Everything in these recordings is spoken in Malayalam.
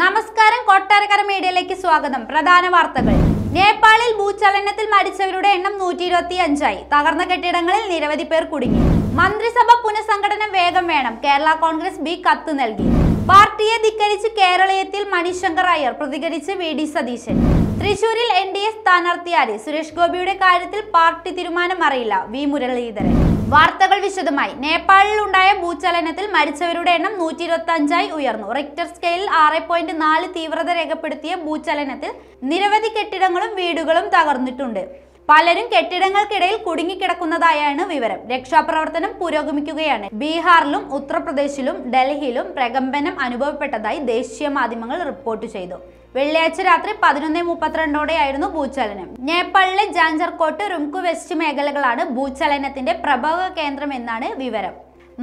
നമസ്കാരം കൊട്ടാരക്കര മീഡിയയിലേക്ക് സ്വാഗതം പ്രധാന വാർത്തകൾ നേപ്പാളിൽ ഭൂചലനത്തിൽ മരിച്ചവരുടെ എണ്ണം നൂറ്റി ഇരുപത്തി അഞ്ചായി തകർന്ന കെട്ടിടങ്ങളിൽ നിരവധി പേർ കുടുങ്ങി മന്ത്രിസഭ പുനഃസംഘടന വേഗം വേണം കേരള കോൺഗ്രസ് ബി കത്ത് നൽകി പാർട്ടിയെ ധിക്കരിച്ച് കേരളീയത്തിൽ മണിശങ്കർ അയ്യർ പ്രതികരിച്ച് വി ഡി സതീശൻ തൃശൂരിൽ എൻ ഡി എ സ്ഥാനാർത്ഥിയാരി സുരേഷ് ഗോപിയുടെ കാര്യത്തിൽ പാർട്ടി തീരുമാനം അറിയില്ല വി മുരളീധരൻ വാർത്തകൾ വിശദമായി നേപ്പാളിൽ ഉണ്ടായ ഭൂചലനത്തിൽ മരിച്ചവരുടെ എണ്ണം നൂറ്റി ഇരുപത്തി അഞ്ചായി ഉയർന്നു റിക്ടർ സ്കെയിലിൽ ആറ് പോയിന്റ് നാല് തീവ്രത രേഖപ്പെടുത്തിയ ഭൂചലനത്തിൽ നിരവധി കെട്ടിടങ്ങളും വീടുകളും തകർന്നിട്ടുണ്ട് പലരും കെട്ടിടങ്ങൾക്കിടയിൽ കുടുങ്ങിക്കിടക്കുന്നതായാണ് വിവരം രക്ഷാപ്രവർത്തനം പുരോഗമിക്കുകയാണ് ബീഹാറിലും ഉത്തർപ്രദേശിലും ഡൽഹിയിലും പ്രകമ്പനം അനുഭവപ്പെട്ടതായി ദേശീയ മാധ്യമങ്ങൾ റിപ്പോർട്ട് ചെയ്തു വെള്ളിയാഴ്ച രാത്രി പതിനൊന്ന് മുപ്പത്തിരണ്ടോടെയായിരുന്നു ഭൂചലനം നേപ്പാളിലെ ജാഞ്ചർകോട്ട് റുംകു വെസ്റ്റ് മേഖലകളാണ് ഭൂചലനത്തിന്റെ പ്രഭവ എന്നാണ് വിവരം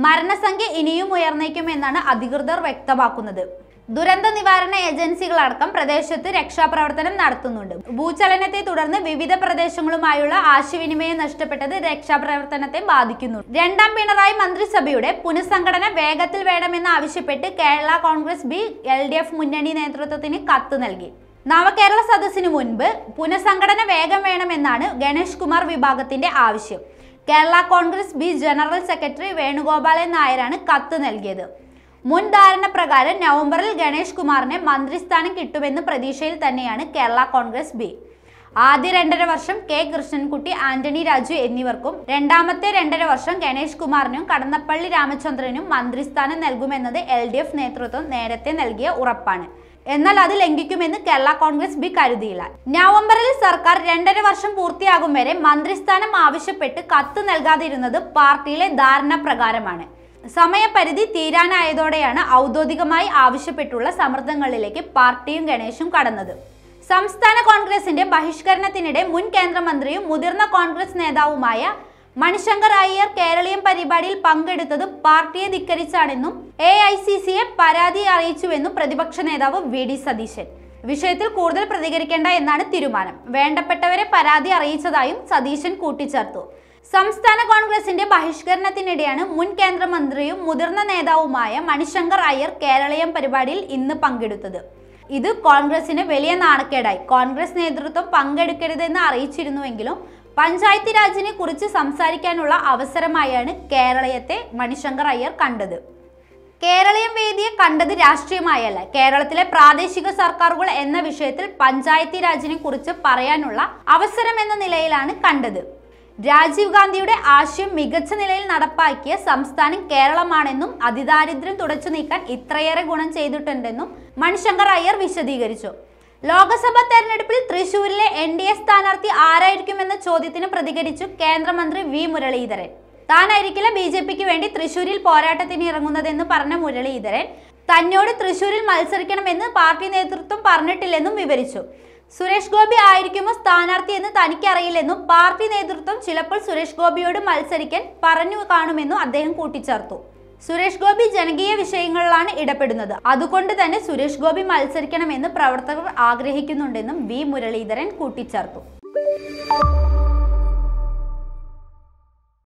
മരണസംഖ്യ ഇനിയും ഉയർന്നേക്കുമെന്നാണ് അധികൃതർ വ്യക്തമാക്കുന്നത് ദുരന്ത നിവാരണ ഏജൻസികളടക്കം പ്രദേശത്ത് രക്ഷാപ്രവർത്തനം നടത്തുന്നുണ്ട് ഭൂചലനത്തെ തുടർന്ന് വിവിധ പ്രദേശങ്ങളുമായുള്ള ആശയവിനിമയം നഷ്ടപ്പെട്ടത് രക്ഷാപ്രവർത്തനത്തെ ബാധിക്കുന്നു രണ്ടാം പിണറായി മന്ത്രിസഭയുടെ പുനഃസംഘടന വേഗത്തിൽ ആവശ്യപ്പെട്ട് Kerala Congress B L D F മുന്നണി നേതൃത്വത്തിന് കത്ത് നൽകി നവകേരള സദസ്സിനു മുൻപ് പുനഃസംഘടന വേഗം വേണമെന്നാണ് ഗണേഷ് കുമാർ വിഭാഗത്തിന്റെ ആവശ്യം Kerala Congress B general secretary Venugopalan നായരാണ് കത്ത് നൽകിയത് മുൻ ധാരണ പ്രകാരം നവംബറിൽ ഗണേഷ് കുമാറിനെ മന്ത്രിസ്ഥാനം കിട്ടുമെന്ന് പ്രതീക്ഷയിൽ തന്നെയാണ് കേരള കോൺഗ്രസ് ബി ആദ്യ രണ്ടര വർഷം കെ കൃഷ്ണൻകുട്ടി ആന്റണി രാജു എന്നിവർക്കും രണ്ടാമത്തെ രണ്ടര വർഷം ഗണേഷ് കുമാറിനും കടന്നപ്പള്ളി രാമചന്ദ്രനും മന്ത്രിസ്ഥാനം നൽകുമെന്നത് എൽ നേതൃത്വം നേരത്തെ നൽകിയ ഉറപ്പാണ് എന്നാൽ അത് ലംഘിക്കുമെന്ന് കേരള കോൺഗ്രസ് ബി കരുതിയില്ല നവംബറിൽ സർക്കാർ രണ്ടര വർഷം പൂർത്തിയാകും വരെ മന്ത്രിസ്ഥാനം ആവശ്യപ്പെട്ട് കത്ത് നൽകാതിരുന്നത് പാർട്ടിയിലെ ധാരണ പ്രകാരമാണ് സമയപരിധി തീരാനായതോടെയാണ് ഔദ്യോഗികമായി ആവശ്യപ്പെട്ടുള്ള സമ്മർദ്ദങ്ങളിലേക്ക് പാർട്ടിയും ഗണേഷും കടന്നത് സംസ്ഥാന കോൺഗ്രസിന്റെ ബഹിഷ്കരണത്തിനിടെ മുൻ കേന്ദ്രമന്ത്രിയും മുതിർന്ന കോൺഗ്രസ് നേതാവുമായ മണിശങ്കർ അയ്യർ കേരളീയം പരിപാടിയിൽ പങ്കെടുത്തത് പാർട്ടിയെ ധിക്കരിച്ചാണെന്നും എ ഐ സി സിയെ പരാതി അറിയിച്ചുവെന്നും പ്രതിപക്ഷ നേതാവ് വി ഡി സതീശൻ വിഷയത്തിൽ കൂടുതൽ പ്രതികരിക്കേണ്ട എന്നാണ് തീരുമാനം വേണ്ടപ്പെട്ടവരെ പരാതി അറിയിച്ചതായും സതീശൻ കൂട്ടിച്ചേർത്തു സംസ്ഥാന കോൺഗ്രസിന്റെ ബഹിഷ്കരണത്തിനിടെയാണ് മുൻ കേന്ദ്രമന്ത്രിയും മുതിർന്ന നേതാവുമായ മണിശങ്കർ അയ്യർ കേരളീയം പരിപാടിയിൽ ഇന്ന് പങ്കെടുത്തത് ഇത് കോൺഗ്രസിന് വലിയ നാണക്കേടായി കോൺഗ്രസ് നേതൃത്വം പങ്കെടുക്കരുതെന്ന് അറിയിച്ചിരുന്നുവെങ്കിലും പഞ്ചായത്ത് രാജിനെ കുറിച്ച് സംസാരിക്കാനുള്ള അവസരമായാണ് കേരളീയത്തെ മണിശങ്കർ അയ്യർ കണ്ടത് കേരളീയം വേദിയെ കണ്ടത് രാഷ്ട്രീയമായല്ല കേരളത്തിലെ പ്രാദേശിക സർക്കാരുകൾ എന്ന വിഷയത്തിൽ പഞ്ചായത്തി രാജിനെ കുറിച്ച് പറയാനുള്ള അവസരം എന്ന നിലയിലാണ് കണ്ടത് രാജീവ് ഗാന്ധിയുടെ ആശയം മികച്ച നിലയിൽ നടപ്പാക്കിയ സംസ്ഥാനം കേരളമാണെന്നും അതിദാരിദ്ര്യം തുടച്ചു നീക്കാൻ ഇത്രയേറെ ഗുണം ചെയ്തിട്ടുണ്ടെന്നും മണിശങ്കർ അയ്യർ വിശദീകരിച്ചു ലോക്സഭാ തെരഞ്ഞെടുപ്പിൽ തൃശൂരിലെ എൻ ഡി എ സ്ഥാനാർത്ഥി ആരായിരിക്കുമെന്ന ചോദ്യത്തിന് പ്രതികരിച്ചു കേന്ദ്രമന്ത്രി വി മുരളീധരൻ താനായിരിക്കില്ല ബി ജെ പിക്ക് വേണ്ടി തൃശൂരിൽ പോരാട്ടത്തിന് ഇറങ്ങുന്നതെന്ന് പറഞ്ഞ മുരളീധരൻ തന്നോട് തൃശൂരിൽ മത്സരിക്കണമെന്ന് പാർട്ടി നേതൃത്വം പറഞ്ഞിട്ടില്ലെന്നും വിവരിച്ചു സുരേഷ് ഗോപി ആയിരിക്കുമോ സ്ഥാനാർത്ഥി എന്ന് തനിക്കറിയില്ലെന്നും പാർട്ടി നേതൃത്വം ചിലപ്പോൾ സുരേഷ് ഗോപിയോട് മത്സരിക്കാൻ പറഞ്ഞു കാണുമെന്നും അദ്ദേഹം കൂട്ടിച്ചേർത്തു സുരേഷ് ഗോപി ജനകീയ വിഷയങ്ങളിലാണ് ഇടപെടുന്നത് അതുകൊണ്ട് തന്നെ സുരേഷ് ഗോപി മത്സരിക്കണമെന്ന് പ്രവർത്തകർ ആഗ്രഹിക്കുന്നുണ്ടെന്നും വി മുരളീധരൻ കൂട്ടിച്ചേർത്തു